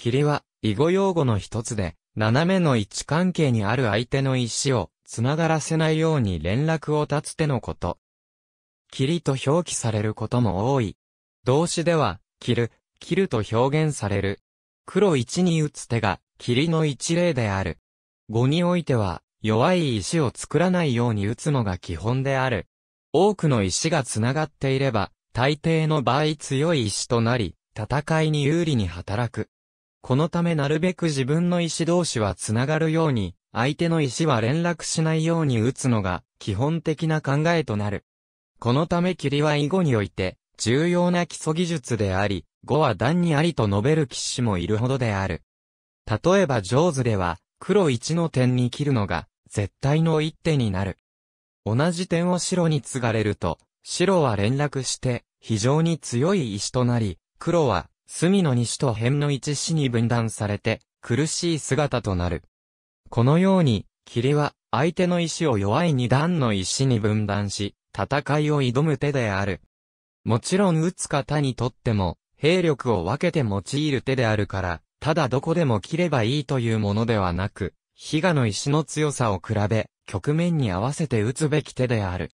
霧は、囲碁用語の一つで、斜めの位置関係にある相手の石を、繋がらせないように連絡を断つ手のこと。霧と表記されることも多い。動詞では、切る、切ると表現される。黒一に打つ手が、霧の一例である。語においては、弱い石を作らないように打つのが基本である。多くの石が繋がっていれば、大抵の場合強い石となり、戦いに有利に働く。このためなるべく自分の石同士はつながるように、相手の石は連絡しないように打つのが基本的な考えとなる。このため霧は囲碁において重要な基礎技術であり、碁は段にありと述べる騎士もいるほどである。例えば上手では黒1の点に切るのが絶対の一手になる。同じ点を白に継がれると、白は連絡して非常に強い石となり、黒は隅の西と辺の一市に分断されて、苦しい姿となる。このように、霧は、相手の石を弱い二段の石に分断し、戦いを挑む手である。もちろん打つ方にとっても、兵力を分けて用いる手であるから、ただどこでも切ればいいというものではなく、比嘉の石の強さを比べ、局面に合わせて打つべき手である。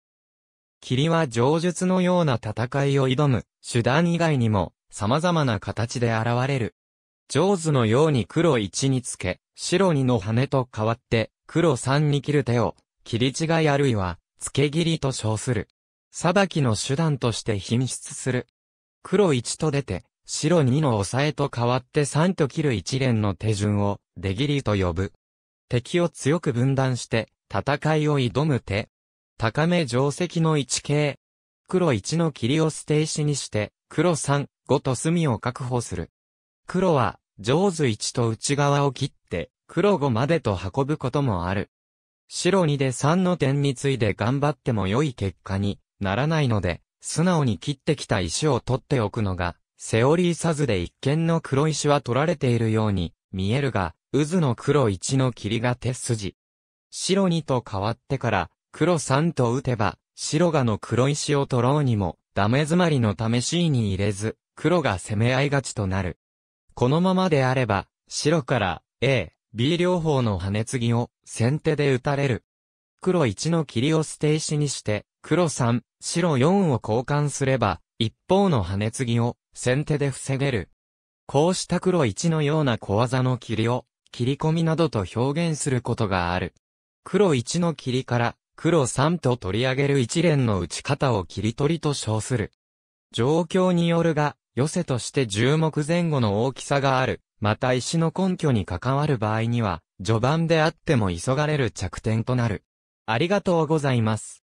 霧は上述のような戦いを挑む、手段以外にも、様々な形で現れる。上手のように黒1につけ、白2の羽と変わって、黒3に切る手を、切り違いあるいは、付け切りと称する。裁きの手段として品質する。黒1と出て、白2の押さえと変わって3と切る一連の手順を、出切りと呼ぶ。敵を強く分断して、戦いを挑む手。高め定石の1形。黒1の切りを捨て石にして、黒3、5と隅を確保する。黒は、上図1と内側を切って、黒5までと運ぶこともある。白2で3の点について頑張っても良い結果にならないので、素直に切ってきた石を取っておくのが、セオリーサズで一見の黒石は取られているように見えるが、渦の黒1の霧が手筋。白2と変わってから、黒3と打てば、白がの黒石を取ろうにも、ダメ詰まりの試しに入れず、黒が攻め合い勝ちとなる。このままであれば、白から A、B 両方の羽継ぎを先手で打たれる。黒1の霧を捨て石にして、黒3、白4を交換すれば、一方の羽継ぎを先手で防げる。こうした黒1のような小技の霧を、切り込みなどと表現することがある。黒1の霧から、黒3と取り上げる一連の打ち方を切り取りと称する。状況によるが、寄せとして10目前後の大きさがある。また石の根拠に関わる場合には、序盤であっても急がれる着点となる。ありがとうございます。